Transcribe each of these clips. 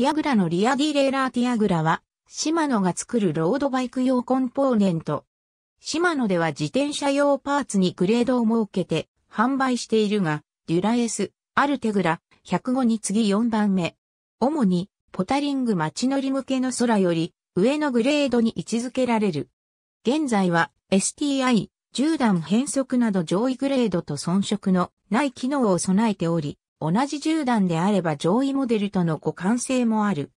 ティアグラのリアディレーラーティアグラは、シマノが作るロードバイク用コンポーネント。シマノでは自転車用パーツにグレードを設けて販売しているが、デュラエス、アルテグラ、105に次4番目。主に、ポタリング街乗り向けの空より、上のグレードに位置づけられる。現在は、STI、10段変速など上位グレードと遜色のない機能を備えており、同じ銃弾であれば上位モデルとの互換性もある。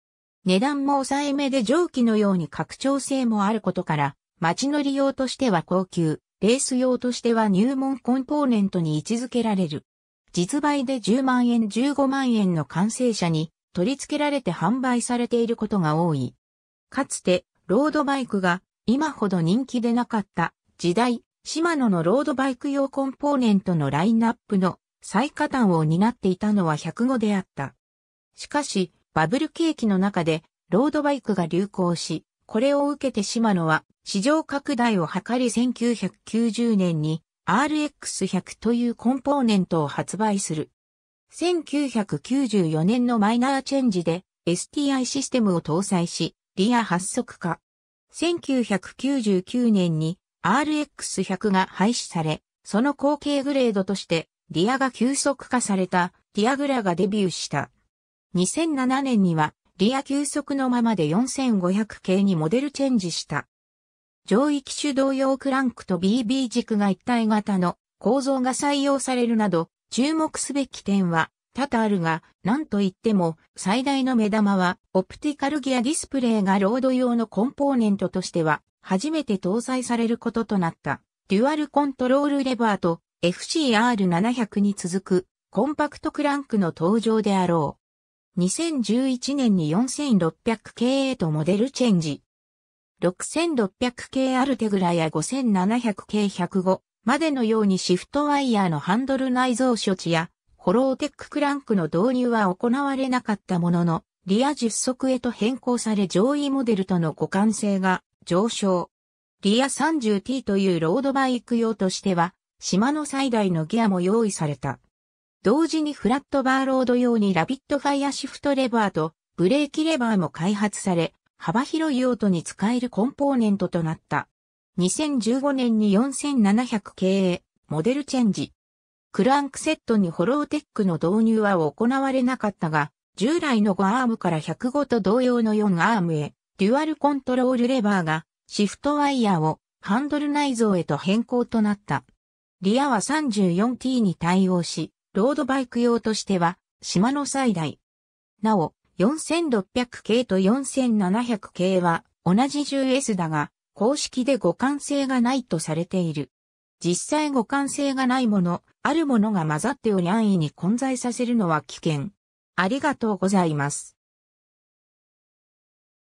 値段も抑えめで蒸気のように拡張性もあることから、街乗り用としては高級、レース用としては入門コンポーネントに位置づけられる。実売で10万円15万円の完成車に取り付けられて販売されていることが多い。かつて、ロードバイクが今ほど人気でなかった時代、シマノのロードバイク用コンポーネントのラインナップの最下端を担っていたのは105であった。しかし、バブル景気の中で、ロードバイクが流行し、これを受けてマノは、市場拡大を図り1990年に、RX100 というコンポーネントを発売する。1994年のマイナーチェンジで STI システムを搭載し、リア発足化。1999年に RX100 が廃止され、その後継グレードとしてディアが急速化されたディアグラがデビューした。2007年にはリア急速のままで4500系にモデルチェンジした。上位機種同様クランクと BB 軸が一体型の構造が採用されるなど、注目すべき点は多々あるが、なんといっても最大の目玉はオプティカルギアディスプレイがロード用のコンポーネントとしては初めて搭載されることとなった。デュアルコントロールレバーと FCR700 に続くコンパクトクランクの登場であろう。2011年に 4600KA とモデルチェンジ。6600K アルテグラや 5700K105 までのようにシフトワイヤーのハンドル内蔵処置やホローテッククランクの導入は行われなかったものの、リア10足へと変更され上位モデルとの互換性が上昇。リア 30T というロードバイク用としては島の最大のギアも用意された。同時にフラットバーロード用にラビットファイアシフトレバーとブレーキレバーも開発され、幅広い用途に使えるコンポーネントとなった。2015年に 4700KA モデルチェンジ。クランクセットにホローテックの導入は行われなかったが、従来の5アームから105と同様の4アームへ、デュアルコントロールレバーがシフトワイヤーをハンドル内蔵へと変更となった。リアは 34T に対応し、ロードバイク用としては、島の最大。なお、4600系と4700系は同じ 10S だが、公式で互換性がないとされている。実際互換性がないもの、あるものが混ざっており安易に混在させるのは危険。ありがとうございます。